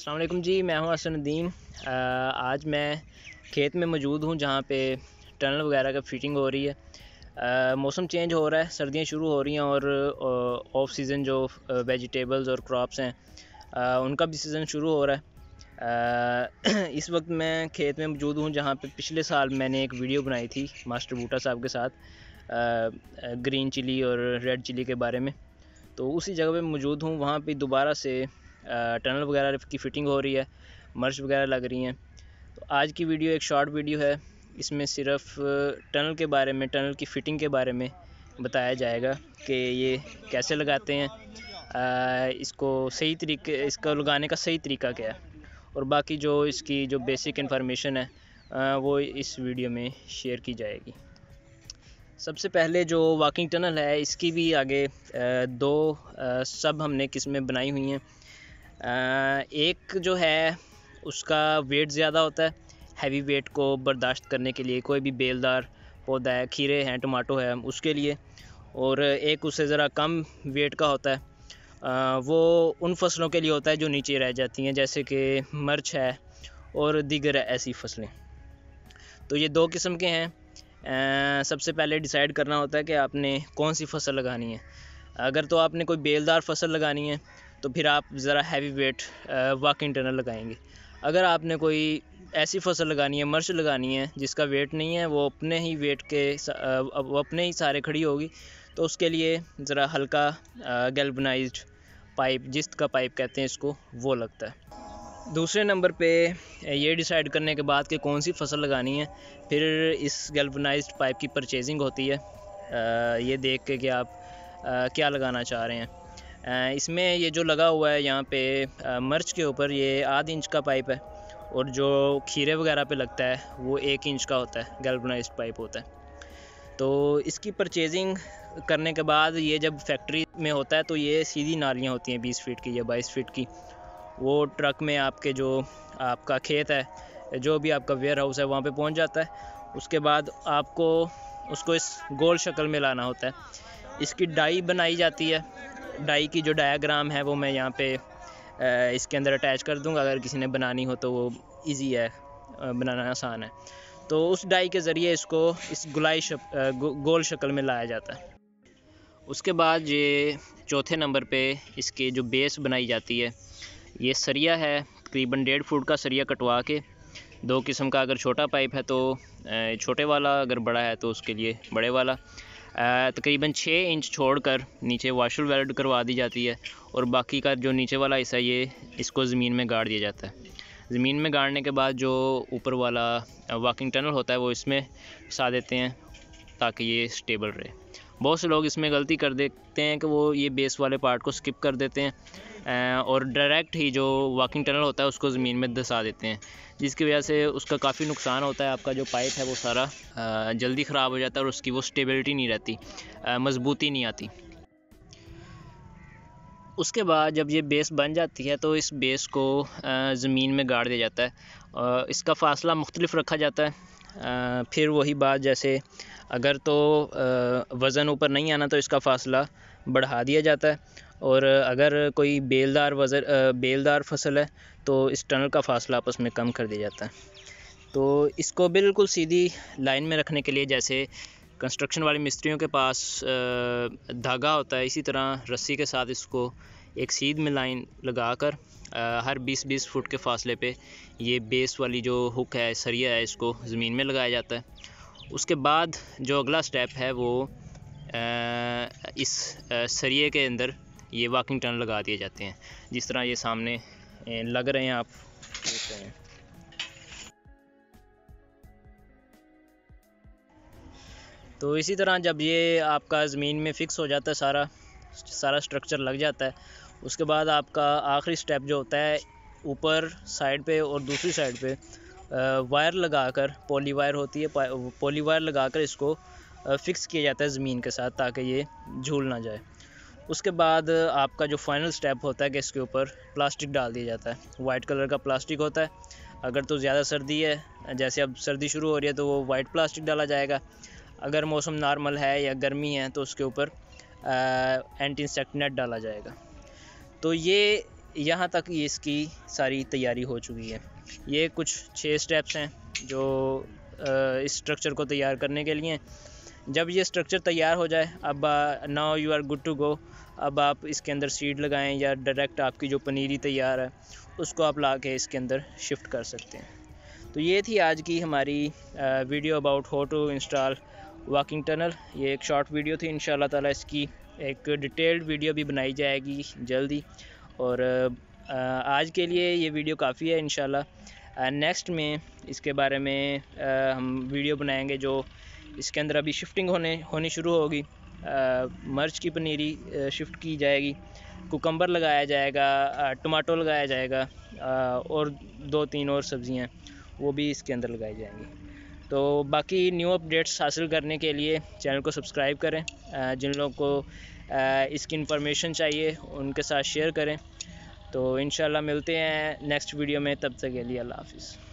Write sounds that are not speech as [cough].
असलकम जी मैं हूँ असनुद्दीन आज मैं खेत में मौजूद हूँ जहाँ पे टनल वगैरह का फिटिंग हो रही है आ, मौसम चेंज हो रहा है सर्दियाँ शुरू हो रही हैं और ऑफ सीज़न जो वेजिटेबल्स और क्रॉप्स हैं उनका भी सीज़न शुरू हो रहा है आ, [clears throat] इस वक्त मैं खेत में मौजूद हूँ जहाँ पर पिछले साल मैंने एक वीडियो बनाई थी मास्टर बूटा साहब के साथ ग्रीन चिली और रेड चिली के बारे में तो उसी जगह पे मौजूद हूँ वहाँ पे दोबारा से टनल वगैरह की फ़िटिंग हो रही है मर्च वगैरह लग रही हैं तो आज की वीडियो एक शॉर्ट वीडियो है इसमें सिर्फ टनल के बारे में टनल की फ़िटिंग के बारे में बताया जाएगा कि ये कैसे लगाते हैं आ, इसको सही तरीके इसका लगाने का सही तरीका क्या है और बाकी जो इसकी जो बेसिक इन्फॉर्मेशन है आ, वो इस वीडियो में शेयर की जाएगी सबसे पहले जो वॉकिंग टनल है इसकी भी आगे आ, दो सब हमने किस्में बनाई हुई हैं एक जो है उसका वेट ज़्यादा होता है हैवी वेट को बर्दाश्त करने के लिए कोई भी बेलदार पौधा है खीरे हैं टमाटो है उसके लिए और एक उससे ज़रा कम वेट का होता है वो उन फसलों के लिए होता है जो नीचे रह जाती हैं जैसे कि मर्च है और दीगर ऐसी फसलें तो ये दो किस्म के हैं सबसे पहले डिसाइड करना होता है कि आपने कौन सी फसल लगानी है अगर तो आपने कोई बेलदार फसल लगानी है तो फिर आप ज़रा हैवी वेट वाक इंटरनल लगाएंगे अगर आपने कोई ऐसी फसल लगानी है मर्च लगानी है जिसका वेट नहीं है वो अपने ही वेट के वो अपने ही सारे खड़ी होगी तो उसके लिए ज़रा हल्का गैल्बनाइज्ड पाइप जिस का पाइप कहते हैं इसको वो लगता है दूसरे नंबर पे ये डिसाइड करने के बाद कि कौन सी फसल लगानी है फिर इस गैल्बनाइज्ड पाइप की परचेजिंग होती है ये देख के कि आप क्या लगाना चाह रहे हैं इसमें ये जो लगा हुआ है यहाँ पे मर्च के ऊपर ये आध इंच का पाइप है और जो खीरे वगैरह पे लगता है वो एक इंच का होता है गैल्बनाइज पाइप होता है तो इसकी परचेजिंग करने के बाद ये जब फैक्ट्री में होता है तो ये सीधी नालियाँ होती हैं बीस फीट की या बाईस फीट की वो ट्रक में आपके जो आपका खेत है जो भी आपका वेयर हाउस है वहाँ पे पहुँच जाता है उसके बाद आपको उसको इस गोल शक्ल में लाना होता है इसकी डाई बनाई जाती है डाई की जो डायाग्राम है वो मैं यहाँ पे इसके अंदर अटैच कर दूँगा अगर किसी ने बनानी हो तो वो ईजी है बनाना आसान है तो उस डाई के ज़रिए इसको इस गुलाई शक, गो, गोल शक्ल में लाया जाता है उसके बाद ये चौथे नंबर पे इसके जो बेस बनाई जाती है ये सरिया है तकरीबन डेढ़ फुट का सरिया कटवा के दो किस्म का अगर छोटा पाइप है तो छोटे वाला अगर बड़ा है तो उसके लिए बड़े वाला तकरीबन छः इंच छोड़कर नीचे वाशर वेल्ड करवा दी जाती है और बाकी का जो नीचे वाला हिस्सा ये इसको ज़मीन में गाड़ दिया जाता है ज़मीन में गाड़ने के बाद जो ऊपर वाला वॉकिंग टनल होता है वो इसमें फंसा देते हैं ताकि ये स्टेबल रहे बहुत से लोग इसमें गलती कर देते हैं कि वो ये बेस वाले पार्ट को स्किप कर देते हैं और डायरेक्ट ही जो वॉकिंग टनल होता है उसको ज़मीन में दसा देते हैं जिसकी वजह से उसका काफ़ी नुकसान होता है आपका जो पाइप है वो सारा जल्दी ख़राब हो जाता है और उसकी वो स्टेबिलिटी नहीं रहती मजबूती नहीं आती उसके बाद जब ये बेस बन जाती है तो इस बेस को ज़मीन में गाड़ दिया जाता है और इसका फासला मुख्तलिफ रखा जाता है फिर वही बात जैसे अगर तो वज़न ऊपर नहीं आना तो इसका फासला बढ़ा दिया जाता है और अगर कोई बेलदार वज़र बेलदार फसल है तो इस टनल का फासला आपस में कम कर दिया जाता है तो इसको बिल्कुल सीधी लाइन में रखने के लिए जैसे कंस्ट्रक्शन वाले मिस्त्रियों के पास धागा होता है इसी तरह रस्सी के साथ इसको एक सीध में लाइन लगाकर हर 20-20 फुट के फासले पे ये बेस वाली जो हुक है सरिया है इसको ज़मीन में लगाया जाता है उसके बाद जो अगला स्टेप है वो इस सरिए के अंदर ये वॉकिंग टन लगा दिए जाते हैं जिस तरह ये सामने लग रहे हैं आप देख रहे हैं तो इसी तरह जब ये आपका ज़मीन में फ़िक्स हो जाता है सारा सारा स्ट्रक्चर लग जाता है उसके बाद आपका आखिरी स्टेप जो होता है ऊपर साइड पे और दूसरी साइड पे वायर लगाकर पॉली वायर होती है पॉली वायर लगाकर इसको फिक्स किया जाता है ज़मीन के साथ ताकि ये झूल ना जाए उसके बाद आपका जो फाइनल स्टेप होता है कि इसके ऊपर प्लास्टिक डाल दिया जाता है वाइट कलर का प्लास्टिक होता है अगर तो ज़्यादा सर्दी है जैसे अब सर्दी शुरू हो रही है तो वो वाइट प्लास्टिक डाला जाएगा अगर मौसम नॉर्मल है या गर्मी है तो उसके ऊपर एंटी इंसेक्ट नेट डाला जाएगा तो ये यहाँ तक ये इसकी सारी तैयारी हो चुकी है ये कुछ छः स्टेप्स हैं जो इस स्ट्रक्चर को तैयार करने के लिए जब ये स्ट्रक्चर तैयार हो जाए अब now you are good to go अब आप इसके अंदर सीड लगाएं या डायरेक्ट आपकी जो पनीरी तैयार है उसको आप ला के इसके अंदर शिफ्ट कर सकते हैं तो ये थी आज की हमारी video about how to install walking tunnel ये एक शॉर्ट वीडियो थी इन ताला इसकी एक डिटेल्ड वीडियो भी बनाई जाएगी जल्दी और आज के लिए ये वीडियो काफ़ी है इन नेक्स्ट में इसके बारे में हम वीडियो बनाएंगे जो इसके अंदर अभी शिफ्टिंग होने होनी शुरू होगी मर्च की पनीरी शिफ्ट की जाएगी कुकम्बर लगाया जाएगा टमाटो लगाया जाएगा और दो तीन और सब्ज़ियाँ वो भी इसके अंदर लगाई जाएंगी तो बाकी न्यू अपडेट्स हासिल करने के लिए चैनल को सब्सक्राइब करें जिन लोगों को इसकी इन्फॉर्मेशन चाहिए उनके साथ शेयर करें तो इन मिलते हैं नेक्स्ट वीडियो में तब तक के लिए अल्लाह हाफिज़